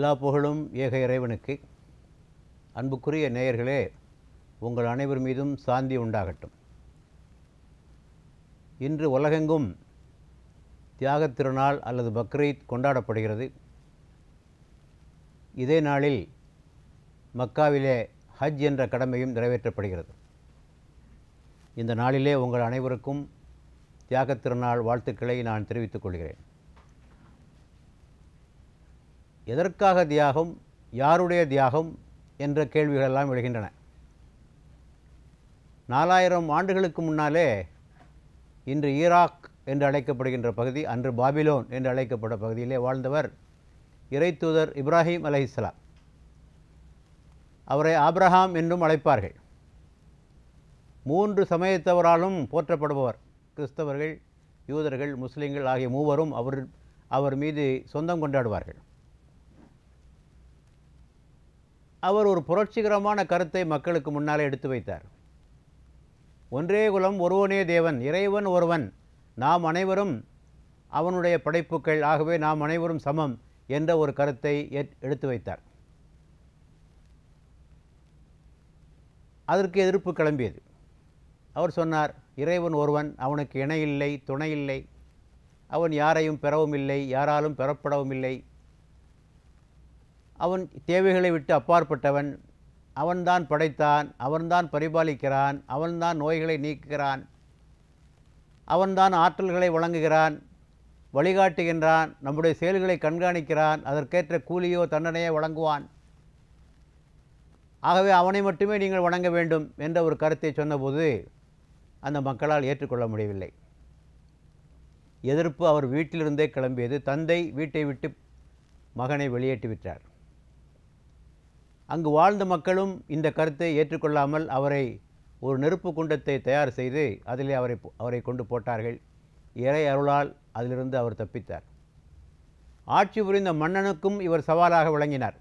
எல்லா புகழும் ஏக இறைவனுக்கு அன்புக்குரிய நேயர்களே உங்கள் அனைவர் மீதும் சாந்தி உண்டாகட்டும் இன்று உலகெங்கும் தியாகத் திருநாள் அல்லது பக்ரீத் கொண்டாடப்படுகிறது இதே நாளில் மக்காவிலே ஹஜ் என்ற கடமையும் நிறைவேற்றப்படுகிறது இந்த நாளிலே உங்கள் அனைவருக்கும் தியாகத் திருநாள் வாழ்த்துக்களை நான் தெரிவித்துக் கொள்கிறேன் எதற்காக தியாகம் யாருடைய தியாகம் என்ற கேள்விகள் எல்லாம் எழுகின்றன நாலாயிரம் ஆண்டுகளுக்கு முன்னாலே இன்று ஈராக் என்று அழைக்கப்படுகின்ற பகுதி அன்று பாபிலோன் என்று அழைக்கப்பட்ட பகுதியிலே வாழ்ந்தவர் இறை தூதர் இப்ராஹிம் அலை இஸ்லாம் அவரை ஆப்ரஹாம் என்றும் அழைப்பார்கள் மூன்று சமயத்தவராலும் போற்றப்படுபவர் கிறிஸ்தவர்கள் யூதர்கள் முஸ்லீம்கள் ஆகிய மூவரும் அவர் அவர் மீது சொந்தம் கொண்டாடுவார்கள் அவர் ஒரு புரட்சிகரமான கருத்தை மக்களுக்கு முன்னாலே எடுத்து வைத்தார் ஒன்றே குலம் ஒருவனே தேவன் இறைவன் ஒருவன் நாம் அனைவரும் அவனுடைய படைப்புகள் ஆகவே நாம் அனைவரும் சமம் என்ற ஒரு கருத்தை எடுத்து வைத்தார் அதற்கு எதிர்ப்பு கிளம்பியது அவர் சொன்னார் இறைவன் ஒருவன் அவனுக்கு இணையில்லை துணையில்லை அவன் யாரையும் பெறவும் இல்லை யாராலும் பெறப்படவும் இல்லை அவன் தேவைகளை விட்டு அப்பாற்பட்டவன் அவன்தான் படைத்தான் அவன்தான் பரிபாலிக்கிறான் அவன்தான் நோய்களை நீக்குகிறான் அவன்தான் ஆற்றல்களை வழங்குகிறான் வழிகாட்டுகின்றான் நம்முடைய செயல்களை கண்காணிக்கிறான் அதற்கேற்ற கூலியோ தண்டனையோ வழங்குவான் ஆகவே அவனை மட்டுமே நீங்கள் வணங்க வேண்டும் என்ற ஒரு கருத்தை சொன்னபோது அந்த மக்களால் ஏற்றுக்கொள்ள முடியவில்லை எதிர்ப்பு அவர் வீட்டிலிருந்தே கிளம்பியது தந்தை வீட்டை விட்டு மகனை வெளியேற்றிவிட்டார் அங்கு வாழ்ந்த மக்களும் இந்த கருத்தை ஏற்றுக்கொள்ளாமல் அவரை ஒரு நெருப்பு குண்டத்தை தயார் செய்து அதிலே அவரை அவரை கொண்டு போட்டார்கள் இறை அருளால் அதிலிருந்து அவர் தப்பித்தார் ஆட்சி புரிந்த மன்னனுக்கும் இவர் சவாலாக விளங்கினார்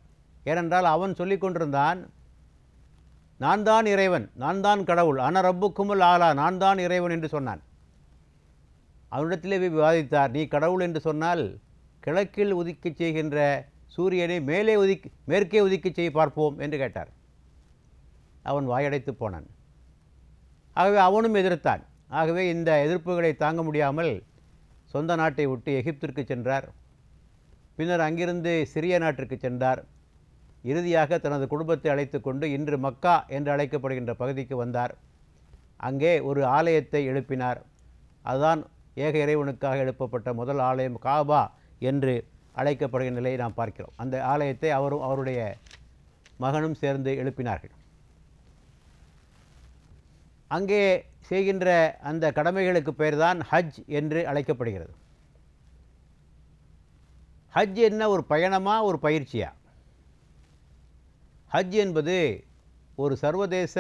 ஏனென்றால் அவன் சொல்லி கொண்டிருந்தான் நான் தான் இறைவன் நான் தான் கடவுள் ஆனால் ரப்புக்குமுல் ஆலா நான் தான் இறைவன் என்று சொன்னான் அவனிடத்திலே விவாதித்தார் நீ கடவுள் என்று சொன்னால் கிழக்கில் உதிக்கச் செய்கின்ற சூரியனை மேலே ஒதுக்கி மேற்கே உதிக்கச் செய்ய பார்ப்போம் என்று கேட்டார் அவன் வாயடைத்து போனான் ஆகவே அவனும் எதிர்த்தான் ஆகவே இந்த எதிர்ப்புகளை தாங்க முடியாமல் சொந்த நாட்டை விட்டு எகிப்திற்கு சென்றார் பின்னர் அங்கிருந்து சிரிய நாட்டிற்கு சென்றார் இறுதியாக தனது குடும்பத்தை அழைத்து கொண்டு இன்று மக்கா என்று அழைக்கப்படுகின்ற பகுதிக்கு வந்தார் அங்கே ஒரு ஆலயத்தை எழுப்பினார் அதுதான் ஏக இறைவனுக்காக எழுப்பப்பட்ட முதல் ஆலயம் காபா என்று அழைக்கப்படுகிற நிலையை நாம் பார்க்கிறோம் அந்த ஆலயத்தை அவரும் அவருடைய மகனும் சேர்ந்து எழுப்பினார்கள் அங்கே செய்கின்ற அந்த கடமைகளுக்கு பெயர்தான் ஹஜ் என்று அழைக்கப்படுகிறது ஹஜ் என்ன ஒரு பயணமாக ஒரு பயிற்சியாக ஹஜ் என்பது ஒரு சர்வதேச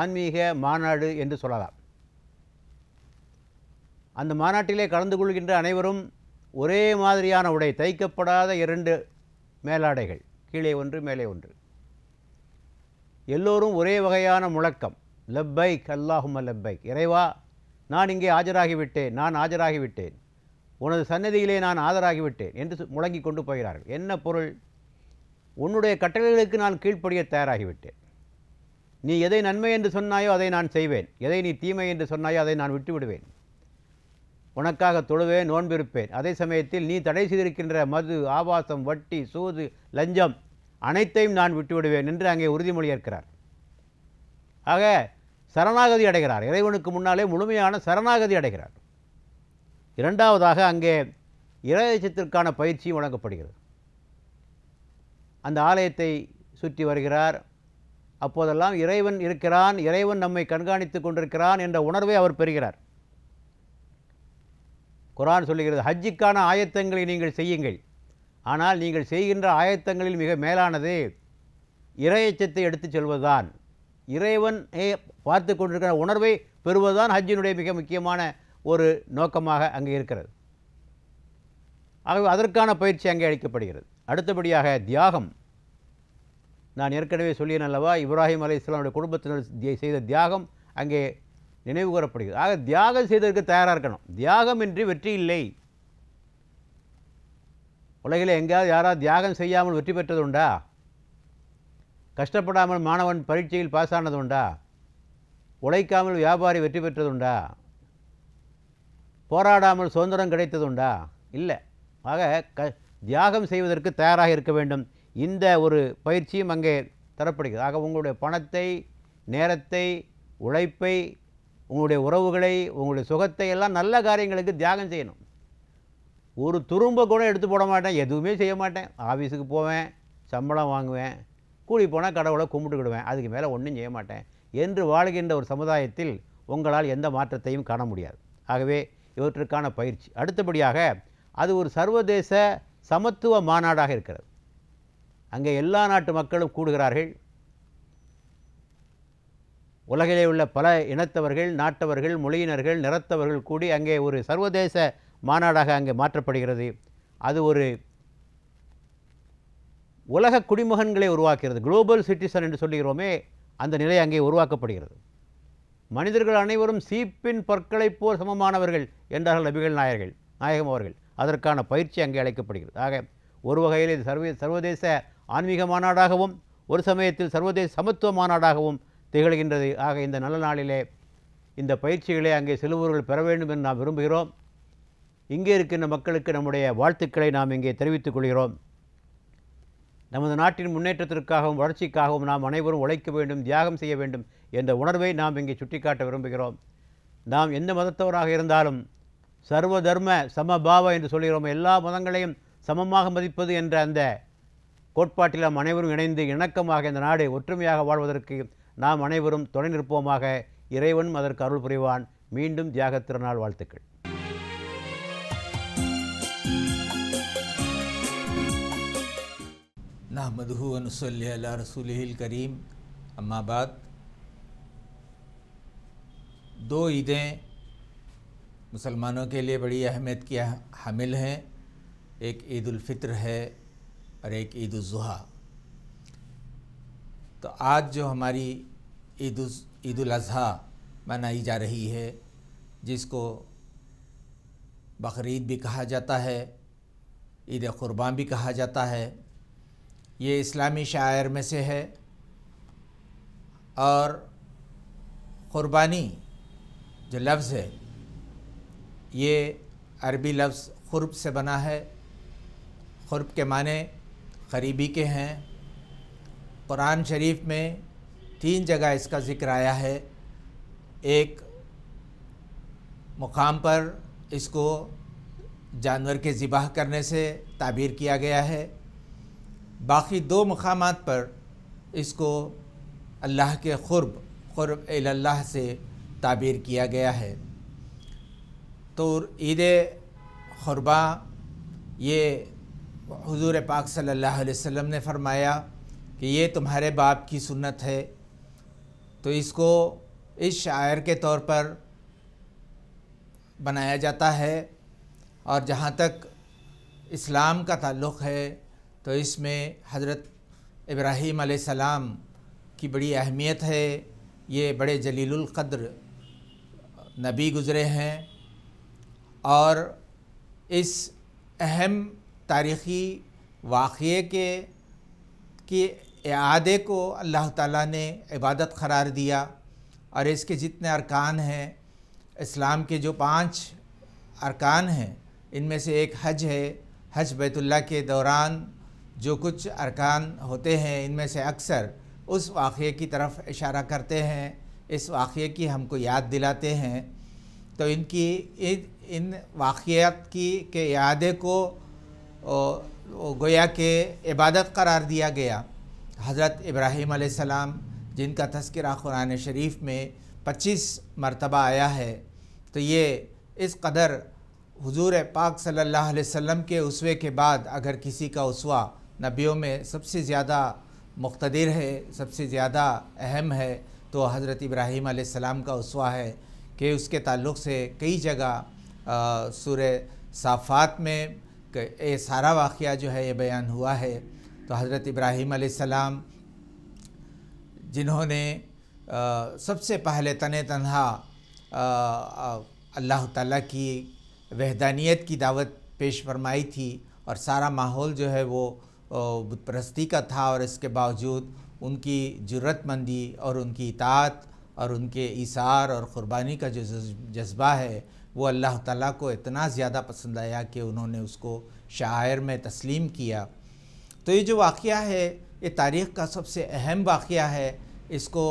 ஆன்மீக மாநாடு என்று சொல்லலாம் அந்த மாநாட்டிலே கலந்து கொள்கின்ற அனைவரும் ஒரே மாதிரியான உடை தைக்கப்படாத இரண்டு மேலாடைகள் கீழே ஒன்று மேலே ஒன்று எல்லோரும் ஒரே வகையான முழக்கம் லப்பைக் அல்லாஹும் லப்பைக் இறைவா நான் இங்கே ஆஜராகிவிட்டேன் நான் ஆஜராகிவிட்டேன் உனது சன்னதியிலே நான் ஆஜராகிவிட்டேன் என்று முழங்கி கொண்டு போகிறார்கள் என்ன பொருள் உன்னுடைய கட்டளைகளுக்கு நான் கீழ்ப்படிய தயாராகிவிட்டேன் நீ எதை நன்மை என்று சொன்னாயோ அதை நான் செய்வேன் எதை நீ தீமை என்று சொன்னாயோ அதை நான் விட்டுவிடுவேன் உனக்காக தொழுவே நோன்பிருப்பேன் அதே சமயத்தில் நீ தடை செய்திருக்கின்ற மது ஆபாசம் வட்டி சூது லஞ்சம் அனைத்தையும் நான் விட்டுவிடுவேன் என்று அங்கே உறுதிமொழி ஏற்கிறார் ஆக சரணாகதி அடைகிறார் இறைவனுக்கு முன்னாலே முழுமையான சரணாகதி அடைகிறார் இரண்டாவதாக அங்கே இரதேசத்திற்கான பயிற்சியும் வழங்கப்படுகிறது அந்த ஆலயத்தை சுற்றி வருகிறார் அப்போதெல்லாம் இறைவன் இருக்கிறான் இறைவன் நம்மை கண்காணித்து கொண்டிருக்கிறான் என்ற உணர்வை அவர் பெறுகிறார் குரான் சொல்லுகிறது ஹஜ்ஜிக்கான ஆயத்தங்களை நீங்கள் செய்யுங்கள் ஆனால் நீங்கள் செய்கின்ற ஆயத்தங்களில் மிக மேலானது இறையச்சத்தை எடுத்துச் செல்வதுதான் இறைவனை பார்த்து கொண்டிருக்கிற உணர்வை பெறுவதுதான் ஹஜ்ஜினுடைய மிக முக்கியமான ஒரு நோக்கமாக அங்கே இருக்கிறது ஆகவே அதற்கான பயிற்சி அங்கே அளிக்கப்படுகிறது அடுத்தபடியாக தியாகம் நான் ஏற்கனவே சொல்லியேன் அல்லவா இப்ராஹிம் அலி இஸ்லாமுடைய குடும்பத்தினர் செய்த தியாகம் அங்கே நினைவு கூறப்படுகிறது ஆக தியாகம் செய்ததற்கு தயாராக இருக்கணும் தியாகம் இன்றி வெற்றி இல்லை உலகில் எங்கேயாவது யாராவது தியாகம் செய்யாமல் வெற்றி பெற்றது உண்டா கஷ்டப்படாமல் மாணவன் பரீட்சையில் பாஸ் ஆனது உண்டா உழைக்காமல் வியாபாரி வெற்றி பெற்றது உண்டா போராடாமல் சுதந்திரம் கிடைத்தது உண்டா இல்லை ஆக க தியாகம் செய்வதற்கு தயாராக இருக்க வேண்டும் இந்த ஒரு பயிற்சியும் அங்கே தரப்படுகிறது ஆக உங்களுடைய பணத்தை நேரத்தை உழைப்பை உங்களுடைய உறவுகளை உங்களுடைய சுகத்தை எல்லாம் நல்ல காரியங்களுக்கு தியாகம் செய்யணும் ஒரு துரும்ப கூட எடுத்து போட மாட்டேன் எதுவுமே செய்ய மாட்டேன் ஆஃபீஸுக்கு போவேன் சம்பளம் வாங்குவேன் கூலி போனால் கடவுளை கும்பிட்டுக்கிடுவேன் அதுக்கு மேலே ஒன்றும் செய்ய மாட்டேன் என்று வாழ்கின்ற ஒரு சமுதாயத்தில் உங்களால் எந்த மாற்றத்தையும் காண முடியாது ஆகவே இவற்றுக்கான பயிற்சி அடுத்தபடியாக அது ஒரு சர்வதேச சமத்துவ மாநாடாக இருக்கிறது அங்கே எல்லா நாட்டு மக்களும் கூடுகிறார்கள் உலகிலே உள்ள பல இனத்தவர்கள் நாட்டவர்கள் மொழியினர்கள் நிறத்தவர்கள் கூடி அங்கே ஒரு சர்வதேச மாநாடாக அங்கே மாற்றப்படுகிறது அது ஒரு உலக குடிமகன்களை உருவாக்குகிறது குளோபல் சிட்டிசன் என்று சொல்லுகிறோமே அந்த நிலை அங்கே உருவாக்கப்படுகிறது மனிதர்கள் அனைவரும் சீப்பின் பற்களைப் போல் சமமானவர்கள் என்றார்கள் நபிகள் நாயர்கள் நாயகம் அவர்கள் அதற்கான பயிற்சி அங்கே அழைக்கப்படுகிறது ஆக ஒரு வகையில் இது சர்வ சர்வதேச ஆன்மீக மாநாடாகவும் ஒரு சமயத்தில் சர்வதேச சமத்துவ மாநாடாகவும் திகழ்கின்றது ஆக இந்த நல்ல நாளிலே இந்த பயிற்சிகளை அங்கே சிலுவர்கள் பெற வேண்டும் என்று நாம் விரும்புகிறோம் இங்கே இருக்கின்ற மக்களுக்கு நம்முடைய வாழ்த்துக்களை நாம் இங்கே தெரிவித்துக் கொள்கிறோம் நமது நாட்டின் முன்னேற்றத்திற்காகவும் வளர்ச்சிக்காகவும் நாம் அனைவரும் உழைக்க வேண்டும் தியாகம் செய்ய வேண்டும் என்ற உணர்வை நாம் இங்கே சுட்டிக்காட்ட விரும்புகிறோம் நாம் எந்த மதத்தவராக இருந்தாலும் சர்வ தர்ம சமபாவ என்று சொல்கிறோம் எல்லா மதங்களையும் சமமாக மதிப்பது என்ற அந்த கோட்பாட்டில் நாம் அனைவரும் இணைந்து இணக்கமாக இந்த நாடு ஒற்றுமையாக வாழ்வதற்கு నామ నేవరం తొణె నిరూపమాగ ఇరేవణ్ మదర్ కరుల్ పరివాన్ మీండం ధ్యాగత్రనాల్ వాల్తుకల్ నామ మధుహును సల్లే ల రసూల్ హిల్ కరీం అమ్మా బాద్ దో ఉదే ముస్ల్మానో కే లియే బడి అహ్మత్ కియా హామిల్ హై ఏక్ ఈద్-ఉల్-ఫితర్ హై అరే ఏక్ ఈద్-ఉజ్-జహ్ तो आज जो हमारी ईद ईद अज़हा मनाई जा रही है जिसको बकरीद भी कहा जाता है ईद क़ुरबान भी कहा जाता है ये इस्लामी शायर में से है और क़ुरबानी जो लफ्ज़ है ये अरबी लफ्ज़ ख़ुरब से बना है ख़ुरब के माने करीबी के हैं कुरान शरीफ में तीन जगह इसका ज़िक्र आया है एक मुकाम पर इसको जानवर के ज़िबाह करने से ताबीर किया गया है बाकी दो मकाम पर इसको अल्लाह के खुरब खुरब अल्लाह से ताबीर किया गया है तो ईद खुरबा ये हजूर पाक सल्लल्लाहु अलैहि वसल्लम ने फरमाया कि ये तुम्हारे बाप की सुन्नत है तो इसको इस शायर के तौर पर बनाया जाता है और जहाँ तक इस्लाम का ताल्लुक़ है तो इसमें हज़रत इब्राहीम सलाम की बड़ी अहमियत है ये बड़े क़द्र नबी गुज़रे हैं और इस अहम तारीख़ी वाक़े के की आदे को अल्लाह ताला ने इबादत करार दिया और इसके जितने अरकान हैं इस्लाम के जो पांच अरकान हैं इनमें से एक हज है हज बैतुल्ला के दौरान जो कुछ अरकान होते हैं इनमें से अक्सर उस वाक़े की तरफ इशारा करते हैं इस वाक़े की हमको याद दिलाते हैं तो इनकी इन इन वाक़ियात की के यादे को ओ, ओ, गोया के इबादत करार दिया गया हज़रत इब्राहीम आसमाम जिनका तस्करा क़ुरान शरीफ में पच्चीस मरतबा आया है तो ये इस कदर हुजूर पाक सल्लल्लाहु अलैहि वसल्लम के उसवे के बाद अगर किसी का उसवा नबियों में सबसे ज़्यादा मुख्तर है सबसे ज़्यादा अहम है तो हज़रत इब्राहीम आसमाम का उसवा है कि उसके ताल्लुक़ से कई जगह सूर साफ़ात में ये सारा वाक़ जो है ये बयान हुआ है तो हज़रत इब्राहीम आसमाम जिन्होंने सबसे पहले तन तनहा अल्लाह ताला की वहदानियत की दावत पेश फरमाई थी और सारा माहौल जो है वो बुतप्रस्ती का था और इसके बावजूद उनकी ज़रूरतमंदी और उनकी इतात और उनके इसार और क़ुरबानी का जो जज्बा है वो अल्लाह ताला को इतना ज़्यादा पसंद आया कि उन्होंने उसको शायर में तस्लीम किया तो ये जो वाक़ है ये तारीख़ का सबसे अहम वाक़ है इसको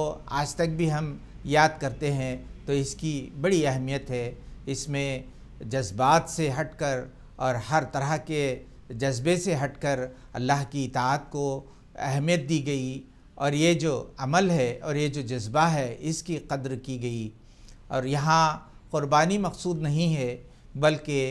आज तक भी हम याद करते हैं तो इसकी बड़ी अहमियत है इसमें जज्बात से हटकर और हर तरह के जज्बे से हटकर अल्लाह की इतात को अहमियत दी गई और ये जो अमल है और ये जो जज्बा है इसकी कद्र की गई और यहाँ क़ुरबानी मकसूद नहीं है बल्कि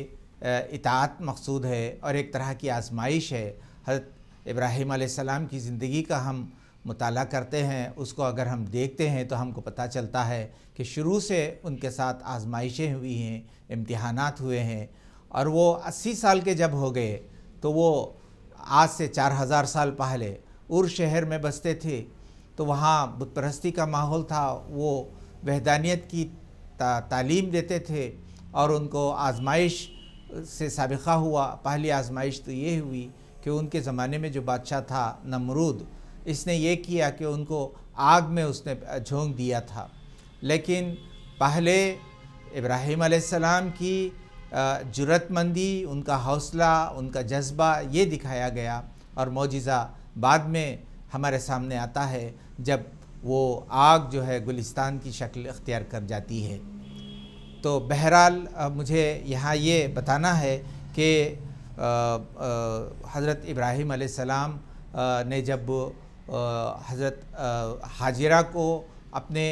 इतात मकसूद है और एक तरह की आजमाइश है हजरत इब्राहिम आसमाम की ज़िंदगी का हम मताल करते हैं उसको अगर हम देखते हैं तो हमको पता चलता है कि शुरू से उनके साथ आजमाइशें हुई हैं इम्तहान हुए हैं और वो अस्सी साल के जब हो गए तो वो आज से चार हज़ार साल पहले उर शहर में बसते थे तो वहाँ बुतप्रस्ती का माहौल था वो वहदानियत की ता, तालीम देते थे और उनको आजमाइश से सबका हुआ पहली आजमाइश तो ये हुई कि उनके ज़माने में जो बादशाह था नमरूद इसने ये किया कि उनको आग में उसने झोंक दिया था लेकिन पहले इब्राहिम आसमाम की जुरतमंदी उनका हौसला उनका जज्बा ये दिखाया गया और मोजिज़ा बाद में हमारे सामने आता है जब वो आग जो है गुलिस्तान की शक्ल अख्तियार कर जाती है तो बहरहाल मुझे यहाँ ये बताना है कि हज़रत इब्राहीम सलाम ने जब हज़रत हाजिरा को अपने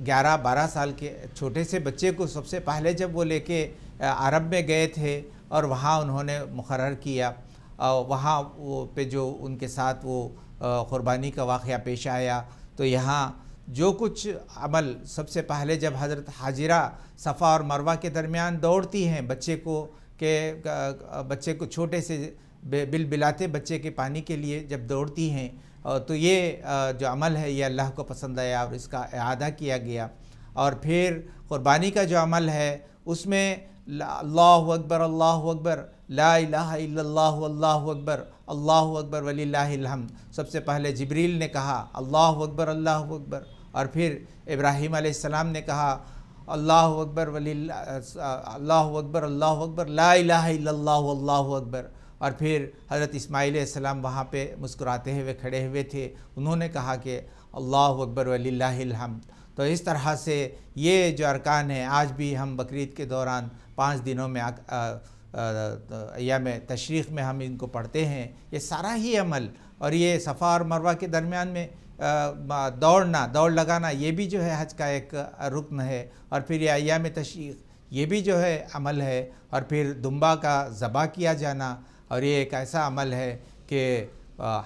ग्यारह बारह साल के छोटे से बच्चे को सबसे पहले जब वो लेके अरब में गए थे और वहाँ उन्होंने मुकर किया वहाँ वो पे जो उनके साथ वो क़ुरबानी का वाक़ पेश आया तो यहाँ जो कुछ अमल सबसे पहले जब हज़रत हाजिरा सफ़ा और मरवा के दरमियान दौड़ती हैं बच्चे को के बच्चे को छोटे से बिल बिलाते बच्चे के पानी के लिए जब दौड़ती हैं तो ये जो अमल है ये अल्लाह को पसंद आया और इसका अदा किया गया और फिर क़ुरबानी का जो अमल है उसमें अल्लाह अकबर अल्लाह अकबर ला लाला अकबर अल्लाह अकबर वलीम सबसे पहले जबरील ने कहा अल्लाह अकबर अल्लाह अकबर और फिर इब्राहीम आसमाम ने कहा अल्लाह अकबर वली अल्लाह अकबर अल्लाह अकबर ला अल्लाह अकबर और फिर हज़रत इसमाईलम वहाँ पे मुस्कुराते हुए खड़े हुए थे उन्होंने कहा कि अल्लाह अकबर वलीहमद तो इस तरह से ये जो अरकान हैं आज भी हम बकरीद के दौरान पाँच दिनों में में तशरीक़ में हम इनको पढ़ते हैं ये सारा ही अमल और ये सफ़ा और मरवा के दरमियान में दौड़ना दौड़ लगाना ये भी जो है हज का एक रुकन है और फिर में तशीक ये भी जो है अमल है और फिर दुम्बा का ज़बा किया जाना और ये एक ऐसा अमल है कि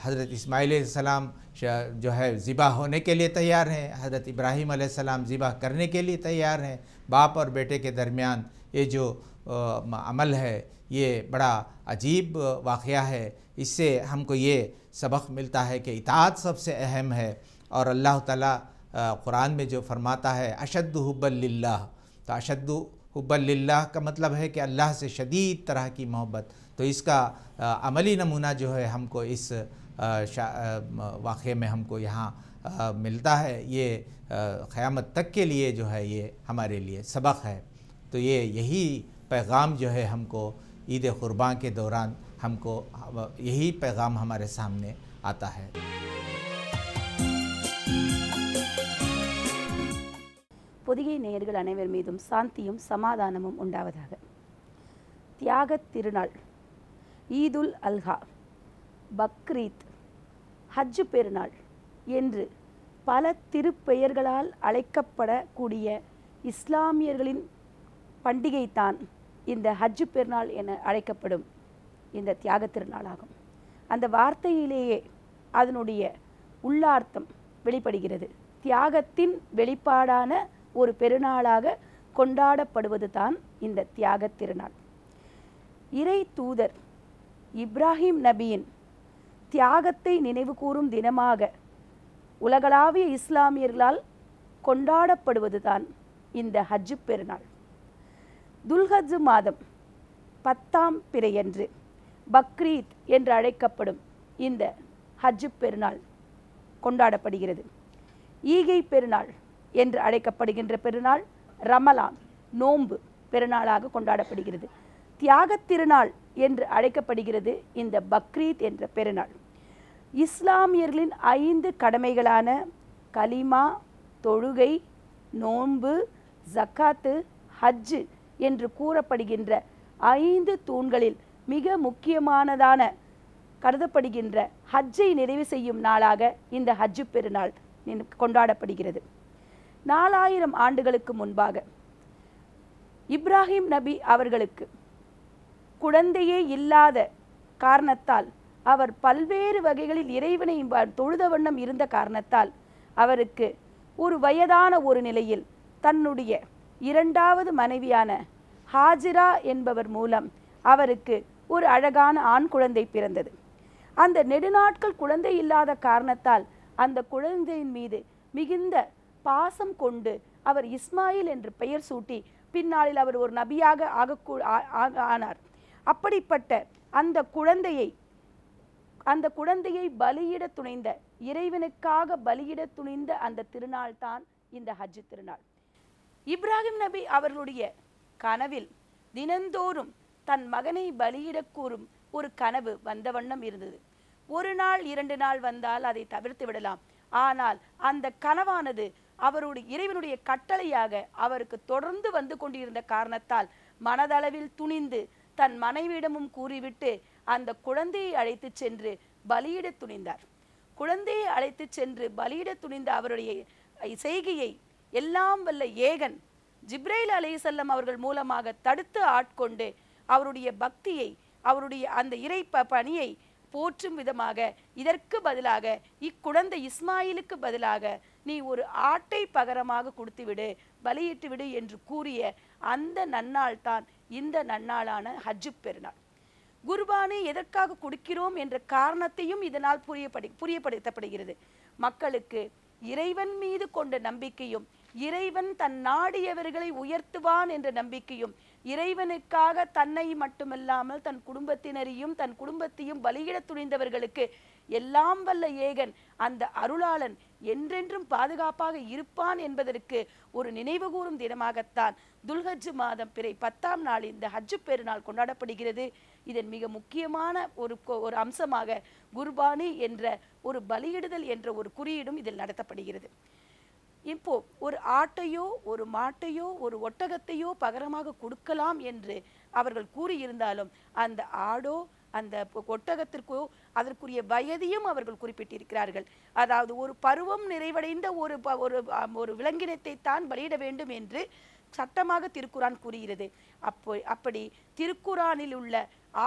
हज़रत इसमाईल सलाम जो है ज़िबा होने के लिए तैयार हैं हज़रत इब्राहीम सलाम ज़िबा करने के लिए तैयार हैं बाप और बेटे के दरमियान ये जो आ, अमल है ये बड़ा अजीब वाक़ है इससे हमको ये सबक मिलता है कि इतात सबसे अहम है और अल्लाह ताला क़ुरान में जो फरमाता है अशद हब्बल्ला तो अशद हब्बल्ला का मतलब है कि अल्लाह से शदीद तरह की मोहब्बत तो इसका अमली नमूना जो है हमको इस वाक़े में हमको यहाँ मिलता है ये क़्यामत तक के लिए जो है ये हमारे लिए सबक है तो ये यही पैगाम जो है हमको خربان کے دوران ہم کو یہی پیغام ہمارے سامنے آتا ہے பொதிகை நேயர்கள் அனைவர் மீதும் சாந்தியும் சமாதானமும் உண்டாவதாக தியாகத் திருநாள் ஈதுல் அல்ஹா பக்ரீத் ஹஜ்ஜு பெருநாள் என்று பல திருப்பெயர்களால் அழைக்கப்படக்கூடிய இஸ்லாமியர்களின் பண்டிகைத்தான் இந்த ஹஜ்ஜு பெருநாள் என அழைக்கப்படும் இந்த தியாக திருநாளாகும் அந்த வார்த்தையிலேயே அதனுடைய உள்ளார்த்தம் வெளிப்படுகிறது தியாகத்தின் வெளிப்பாடான ஒரு பெருநாளாக கொண்டாடப்படுவது தான் இந்த தியாக திருநாள் இறை தூதர் இப்ராஹிம் நபியின் தியாகத்தை நினைவு கூறும் தினமாக உலகளாவிய இஸ்லாமியர்களால் கொண்டாடப்படுவதுதான் இந்த ஹஜ்ஜு பெருநாள் துல்ஹஜ் மாதம் பத்தாம் பிறையன்று பக்ரீத் என்று அழைக்கப்படும் இந்த ஹஜ் பெருநாள் கொண்டாடப்படுகிறது ஈகை பெருநாள் என்று அழைக்கப்படுகின்ற பெருநாள் ரமலான் நோன்பு பெருநாளாக கொண்டாடப்படுகிறது தியாகத் திருநாள் என்று அழைக்கப்படுகிறது இந்த பக்ரீத் என்ற பெருநாள் இஸ்லாமியர்களின் ஐந்து கடமைகளான கலிமா தொழுகை நோன்பு ஜக்காத்து ஹஜ்ஜு என்று கூறப்படுகின்ற ஐந்து தூண்களில் மிக முக்கியமானதான கருதப்படுகின்ற ஹஜ்ஜை நிறைவு செய்யும் நாளாக இந்த ஹஜ்ஜு பெருநாள் கொண்டாடப்படுகிறது நாலாயிரம் ஆண்டுகளுக்கு முன்பாக இப்ராஹிம் நபி அவர்களுக்கு குழந்தையே இல்லாத காரணத்தால் அவர் பல்வேறு வகைகளில் இறைவனை தொழுத வண்ணம் இருந்த காரணத்தால் அவருக்கு ஒரு வயதான ஒரு நிலையில் தன்னுடைய இரண்டாவது மனைவியான ஹாஜிரா என்பவர் மூலம் அவருக்கு ஒரு அழகான ஆண் குழந்தை பிறந்தது அந்த நெடுநாட்கள் குழந்தை இல்லாத காரணத்தால் அந்த குழந்தையின் மீது மிகுந்த பாசம் கொண்டு அவர் இஸ்மாயில் என்று பெயர் சூட்டி பின்னாளில் அவர் ஒரு நபியாக ஆகக்கூ ஆனார் அப்படிப்பட்ட அந்த குழந்தையை அந்த குழந்தையை பலியிட துணிந்த இறைவனுக்காக பலியிட துணிந்த அந்த திருநாள் தான் இந்த ஹஜ்ஜு திருநாள் இப்ராஹிம் நபி அவர்களுடைய கனவில் தினந்தோறும் தன் மகனை பலியிடக் கூறும் ஒரு கனவு வந்த வண்ணம் இருந்தது ஒரு நாள் இரண்டு நாள் வந்தால் அதை தவிர்த்து விடலாம் ஆனால் அந்த கனவானது அவருடைய இறைவனுடைய கட்டளையாக அவருக்கு தொடர்ந்து வந்து கொண்டிருந்த காரணத்தால் மனதளவில் துணிந்து தன் மனைவியிடமும் கூறிவிட்டு அந்த குழந்தையை அழைத்து சென்று பலியிட துணிந்தார் குழந்தையை அழைத்து சென்று பலியிட துணிந்த அவருடைய செய்கையை எல்லாம் வல்ல ஏகன் ஜிப்ரேல் அலேசல்லம் அவர்கள் மூலமாக தடுத்து ஆட்கொண்டு அவருடைய பக்தியை அவருடைய அந்த இறை பணியை போற்றும் விதமாக இதற்கு பதிலாக இக்குழந்தை இஸ்மாயிலுக்கு பதிலாக நீ ஒரு ஆட்டை பகரமாக கொடுத்துவிடு பலியிட்டு விடு என்று கூறிய அந்த நன்னாள் தான் இந்த நன்னாளான ஹஜ்ஜு பெருநாள் குர்பானை எதற்காக கொடுக்கிறோம் என்ற காரணத்தையும் இதனால் புரியப்படி புரியப்படுத்தப்படுகிறது மக்களுக்கு இறைவன் மீது கொண்ட நம்பிக்கையும் இறைவன் தன் நாடியவர்களை உயர்த்துவான் என்ற நம்பிக்கையும் இறைவனுக்காக தன்னை மட்டுமல்லாமல் தன் குடும்பத்தினரையும் தன் குடும்பத்தையும் பலியிட துணிந்தவர்களுக்கு எல்லாம் வல்ல ஏகன் அந்த அருளாளன் என்றென்றும் பாதுகாப்பாக இருப்பான் என்பதற்கு ஒரு நினைவுகூறும் தினமாகத்தான் துல்ஹஜ் மாதம் பிறை பத்தாம் நாள் இந்த ஹஜ்ஜு பெருநாள் கொண்டாடப்படுகிறது இதன் மிக முக்கியமான ஒரு ஒரு அம்சமாக குர்பானி என்ற ஒரு பலியிடுதல் என்ற ஒரு குறியீடும் இதில் நடத்தப்படுகிறது இப்போ ஒரு ஆட்டையோ ஒரு மாட்டையோ ஒரு ஒட்டகத்தையோ பகரமாக கொடுக்கலாம் என்று அவர்கள் கூறியிருந்தாலும் அந்த ஆடோ அந்த ஒட்டகத்திற்கோ அதற்குரிய வயதையும் அவர்கள் குறிப்பிட்டிருக்கிறார்கள் அதாவது ஒரு பருவம் நிறைவடைந்த ஒரு ஒரு ஒரு விலங்கினத்தை தான் வெளியிட வேண்டும் என்று சட்டமாக திருக்குறான் கூறுகிறது அப்போ அப்படி திருக்குறானில் உள்ள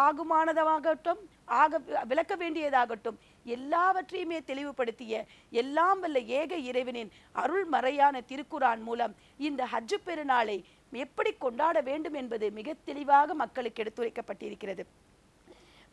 ஆகுமானதாகட்டும் ஆக விளக்க வேண்டியதாகட்டும் எல்லாவற்றையுமே தெளிவுபடுத்திய எல்லாம் வல்ல ஏக இறைவனின் அருள் மறையான திருக்குறான் மூலம் இந்த ஹஜ்ஜு பெருநாளை எப்படி கொண்டாட வேண்டும் என்பது மிக தெளிவாக மக்களுக்கு எடுத்துரைக்கப்பட்டிருக்கிறது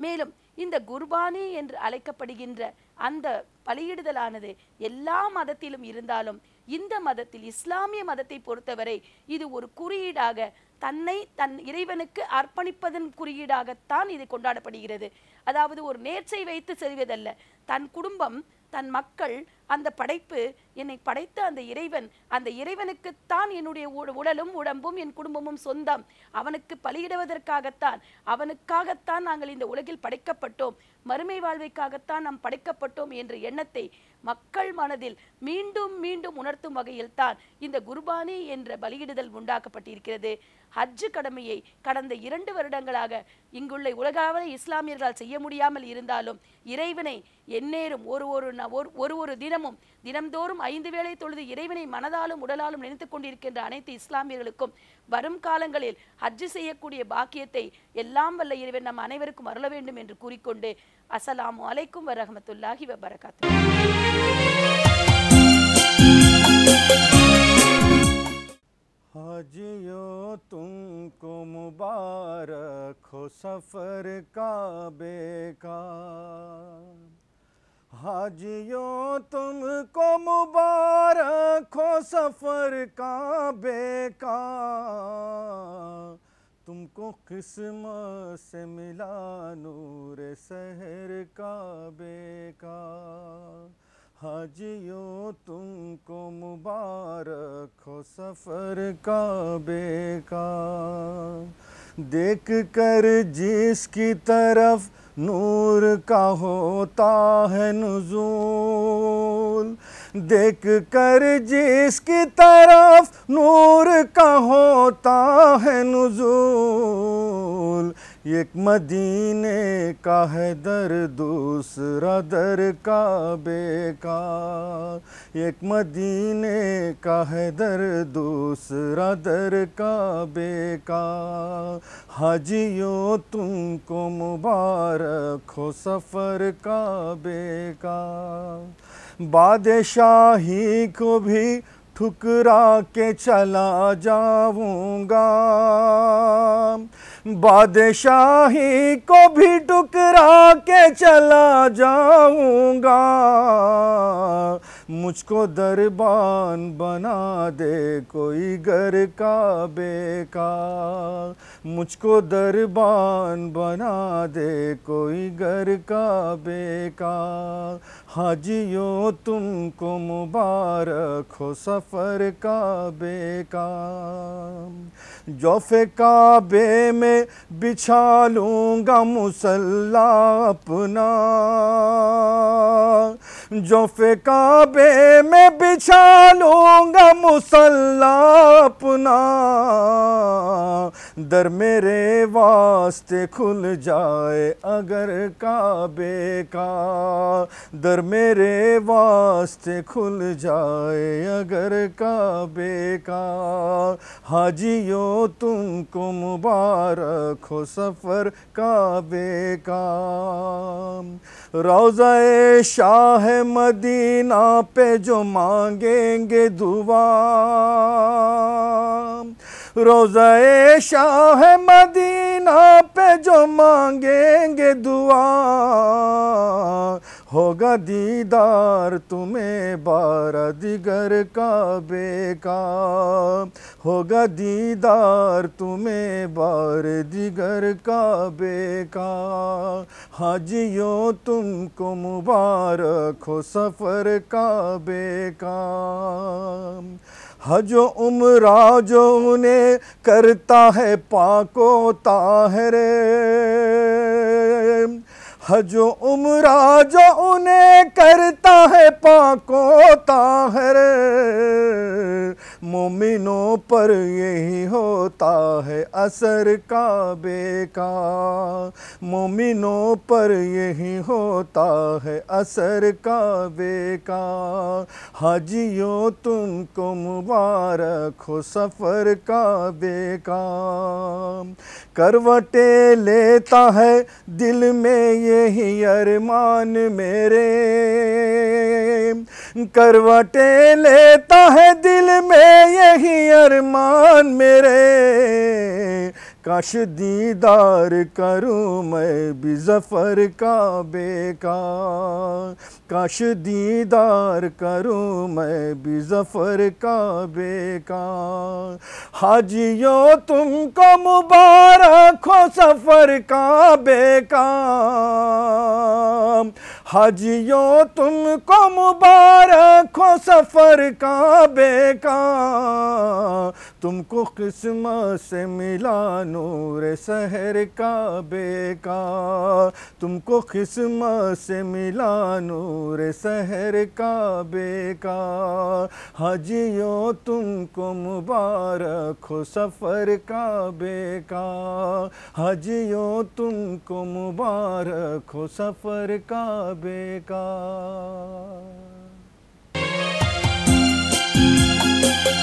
மேலும் இந்த குர்பானி என்று அழைக்கப்படுகின்ற அந்த பலியிடுதலானது எல்லா மதத்திலும் இருந்தாலும் இந்த மதத்தில் இஸ்லாமிய மதத்தை பொறுத்தவரை இது ஒரு குறியீடாக தன்னை தன் இறைவனுக்கு அர்ப்பணிப்பதன் குறியீடாகத்தான் இது கொண்டாடப்படுகிறது அதாவது ஒரு நேர்ச்சை வைத்து செல்வதல்ல தன் குடும்பம் தன் மக்கள் அந்த படைப்பு என்னை படைத்த அந்த இறைவன் அந்த இறைவனுக்குத்தான் என்னுடைய உடலும் உடம்பும் என் குடும்பமும் சொந்தம் அவனுக்கு பலியிடுவதற்காகத்தான் அவனுக்காகத்தான் நாங்கள் இந்த உலகில் படைக்கப்பட்டோம் மறுமை வாழ்வைக்காகத்தான் நாம் படைக்கப்பட்டோம் என்ற எண்ணத்தை மக்கள் மனதில் மீண்டும் மீண்டும் உணர்த்தும் வகையில் தான் இந்த குர்பானி என்ற பலியிடுதல் உண்டாக்கப்பட்டிருக்கிறது ஹஜ்ஜு கடமையை கடந்த இரண்டு வருடங்களாக இங்குள்ள உலகாவலை இஸ்லாமியர்களால் செய்ய முடியாமல் இருந்தாலும் இறைவனை எந்நேரும் ஒரு ஒரு ஒரு ஒரு ஒரு தினமும் தினம்தோறும் ஐந்து வேளை தொழுது இறைவனை மனதாலும் உடலாலும் நினைத்து கொண்டிருக்கின்ற அனைத்து இஸ்லாமியர்களுக்கும் வரும் காலங்களில் ஹஜ்ஜு செய்யக்கூடிய பாக்கியத்தை எல்லாம் வல்ல இறைவன் நம் அனைவருக்கும் அருள வேண்டும் என்று கூறிக்கொண்டு அஸ்ஸலாமு அலைக்கும் வரஹமத்துல்லாஹி வபரகாத்து हाजियो तुमको मुबारक हो सफ़र काबे का हाजियों तुमको मुबारक हो सफ़र का बेका तुमको किस्मत से मिला नूर शहर का बेका हाजियों तुमको मुबारक हो सफ़र का बेका देख कर जिसकी तरफ़ नूर का होता है नजूल देख कर जिसकी तरफ नूर का होता है नजूल एक मदीने का है दर दूसरा दर का बेका एक मदीने का है दर दूसरा दर का बेका हाजियों तुमको मुबारक हो सफ़र का बेका बादशाही को भी ठुकरा के चला जाऊंगा बादशाही को भी ठुकरा के चला जाऊंगा मुझको दरबान बना दे कोई घर का बेकार मुझको दरबान बना दे कोई घर का बेकार हाजियों तुमको मुबारक हो सफ़र का बेकार जोफे काबे में बिछा लूँगा मुसल्ला अपना जोफे काबे पे मैं बिछा लूँगा मुसल्ला अपना दर मेरे वास्ते खुल जाए अगर काबे का दर मेरे वास्ते खुल जाए अगर काबे का हाजियो तुमको मुबारक हो सफ़र काबे का रोज़ाए शाह मदीना पे जो मांगेंगे दुआ रोज़े शाह मदीना पे जो मांगेंगे दुआ होगा दीदार तुम्हें बारा दिगर का बेका होगा दीदार तुम्हें बार दिगर का बेका हाजियो तुमको मुबारक हो सफ़र का का हजो उमरा जो उन्हें करता है पाको ताहरे हजो उमरा जो उन्हें करता है पाको ताहर मोमिनों पर यही होता है असर काबे का मोमिनों पर यही होता है असर काबे का हाजियों तुमको मुबारक हो सफ़र काबे का करवटे लेता है दिल में ये ही अरमान मेरे करवटे लेता है दिल में यही अरमान मेरे काश दीदार करूँ मैं भी जफ़र का बेका काश दीदार करूँ मैं भी जफ़र का बेका हाजियों तुमको मुबारक हो सफ़र का बेका हजियों तुमको मुबारक हो सफ़र का बेका तुमको किस्मत से मिला नूर शहर का बेका तुमको किस्मत से मिला नूर शहर का बेका हजियों तुमको मुबारक हो सफ़र का बेका हजियों तुमको मुबारक हो सफ़र का बेकार